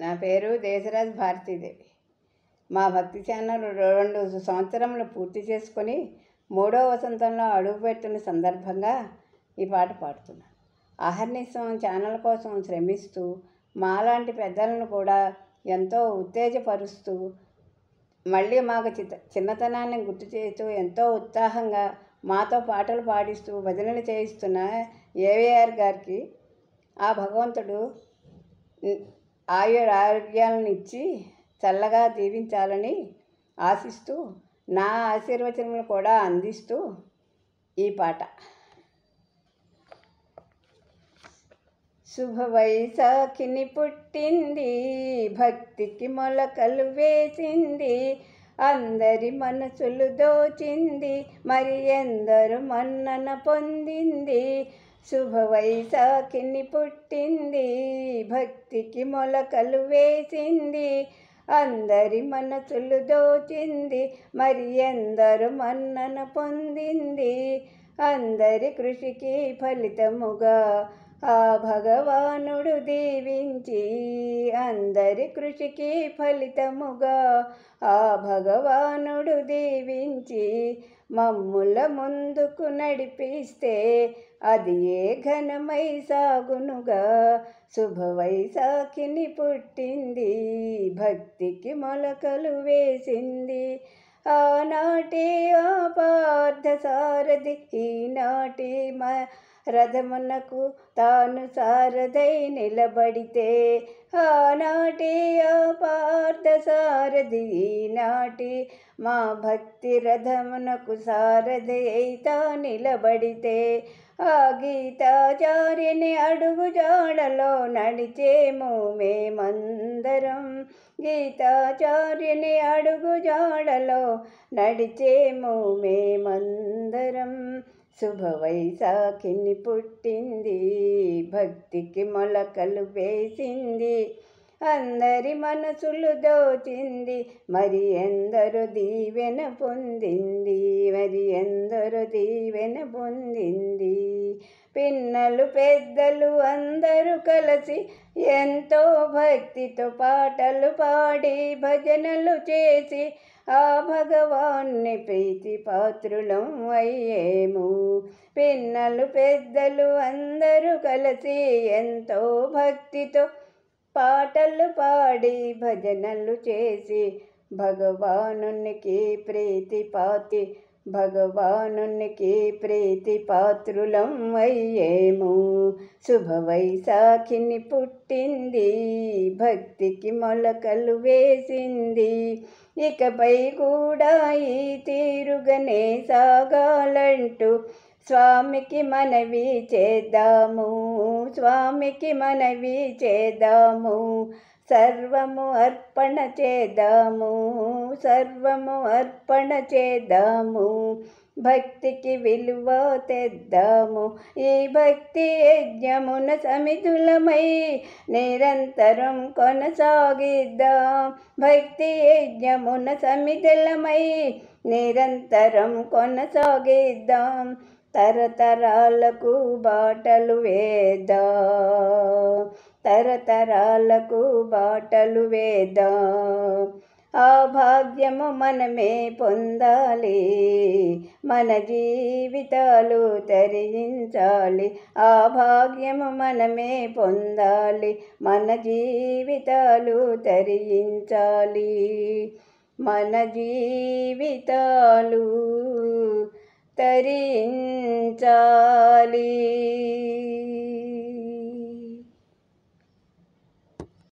నా పేరు దేశరాజ్ భారతీదేవి మా భక్తి ఛానల్ రెండు సంవత్సరములు పూర్తి చేసుకొని మూడో వసంతంలో అడుగుపెట్టిన సందర్భంగా ఈ పాట పాడుతున్నాను అహర్నిశం ఛానల్ కోసం శ్రమిస్తూ మాలాంటి పెద్దలను కూడా ఎంతో ఉత్తేజపరుస్తూ మళ్ళీ మాకు చిత చిన్నతనాన్ని గుర్తు చేస్తూ ఎంతో ఉత్సాహంగా మాతో పాటలు పాడిస్తూ భజనలు చేయిస్తున్న ఏవిఆర్ గారికి ఆ భగవంతుడు ఆయుర ఆరోగ్యాలను ఇచ్చి చల్లగా దీవించాలని ఆశిస్తూ నా ఆశీర్వచనములు కూడా అందిస్తూ ఈ పాట శుభ వైశాఖిని పుట్టింది భక్తికి మొలకలు వేసింది అందరి మనసులు దోచింది మరి ఎందరు మన్నన పొందింది శుభవైశాఖిని పుట్టింది భక్తికి మొలకలు వేసింది అందరి మనసులు దోచింది మరి ఎందరు మన్నన పొందింది అందరి కృషికి ఫలితముగా ఆ భగవానుడు దీవించి అందరి కృషికి ఫలితముగా ఆ భగవానుడు దీవించి మమ్ముల ముందుకు నడిపిస్తే అది ఏ ఘనమై సాగునుగా శుభవైశాఖిని పుట్టింది భక్తికి మొలకలు వేసింది ఆనాటి ఆ పార్థసారథి ఈనాటి మ రథమునకు తాను సారథై నిలబడితే ఆనాటి పార్థ సారథి ఈనాటి మా భక్తి రథమునకు సారథై తా నిలబడితే ఆ గీతాచార్యని అడుగు జాడలో నడిచేము మేమందరం గీతాచార్యని అడుగు జాడలో నడిచేము మేమందరం శుభవైశాఖిని పుట్టింది భక్తికి మొలకలు వేసింది అందరి మనసులు దోచింది మరి ఎందరు దీవెన పొందింది మరి ఎందరు దీవెన పొందింది పిన్నలు పెద్దలు అందరూ కలిసి ఎంతో భక్తితో పాటలు పాడి భజనలు చేసి ఆ భగవాన్ని ప్రీతి పాత్రులం అయ్యేము పిన్నలు పెద్దలు అందరూ కలిసి ఎంతో భక్తితో పాటలు పాడి భజనలు చేసి భగవానునికి ప్రీతి పాతి భగవానునికి ప్రీతి పాత్రులం అయ్యేము శుభ వైశాఖిని పుట్టింది భక్తికి మొలకలు వేసింది ఇకపై కూడా ఈ తీరుగనే సాగాలంటూ స్వామికి మనవి చేద్దాము స్వామికి మనవి చేద్దాము సర్వము అర్పణ చేద్దాము సర్వము అర్పణ చేద్దాము భక్తికి విలువ తెద్దాము ఈ భక్తి యజ్ఞమున సమిధులమై నిరంతరం కొనసాగిద్దాం భక్తి యజ్ఞమున సమిధులమై నిరంతరం కొనసాగిద్దాం తరతరాలకు బాటలు వేద్దాం తరతరాలకు బాటలు వేదా ఆ భాగ్యము మనమే పొందాలి మన జీవితాలు తరించాలి ఆ భాగ్యము మనమే పొందాలి మన జీవితాలు తరించాలి మన జీవితాలు తరించాలి